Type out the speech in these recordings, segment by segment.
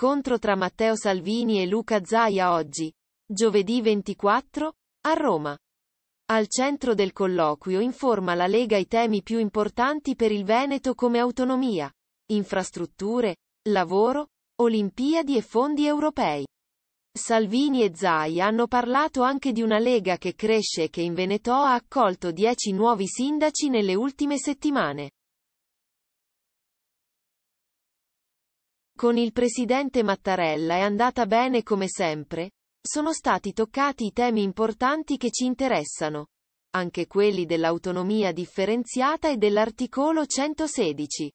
Incontro tra Matteo Salvini e Luca Zaia oggi, giovedì 24, a Roma. Al centro del colloquio informa la Lega i temi più importanti per il Veneto come autonomia, infrastrutture, lavoro, Olimpiadi e fondi europei. Salvini e Zai hanno parlato anche di una Lega che cresce e che in Veneto ha accolto 10 nuovi sindaci nelle ultime settimane. Con il presidente Mattarella è andata bene come sempre. Sono stati toccati i temi importanti che ci interessano, anche quelli dell'autonomia differenziata e dell'articolo 116.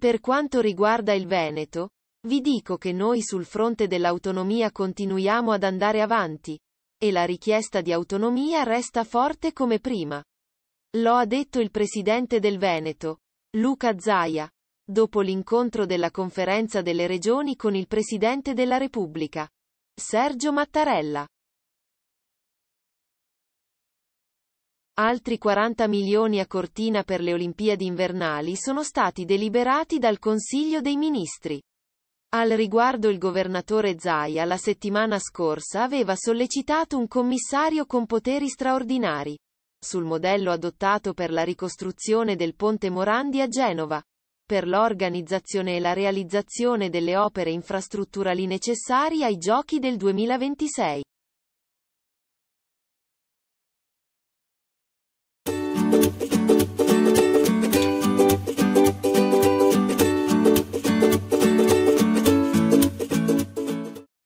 Per quanto riguarda il Veneto, vi dico che noi sul fronte dell'autonomia continuiamo ad andare avanti, e la richiesta di autonomia resta forte come prima. Lo ha detto il presidente del Veneto, Luca Zaia, dopo l'incontro della conferenza delle regioni con il Presidente della Repubblica, Sergio Mattarella. Altri 40 milioni a cortina per le Olimpiadi invernali sono stati deliberati dal Consiglio dei Ministri. Al riguardo il governatore Zaia la settimana scorsa aveva sollecitato un commissario con poteri straordinari, sul modello adottato per la ricostruzione del ponte Morandi a Genova per l'organizzazione e la realizzazione delle opere infrastrutturali necessarie ai Giochi del 2026.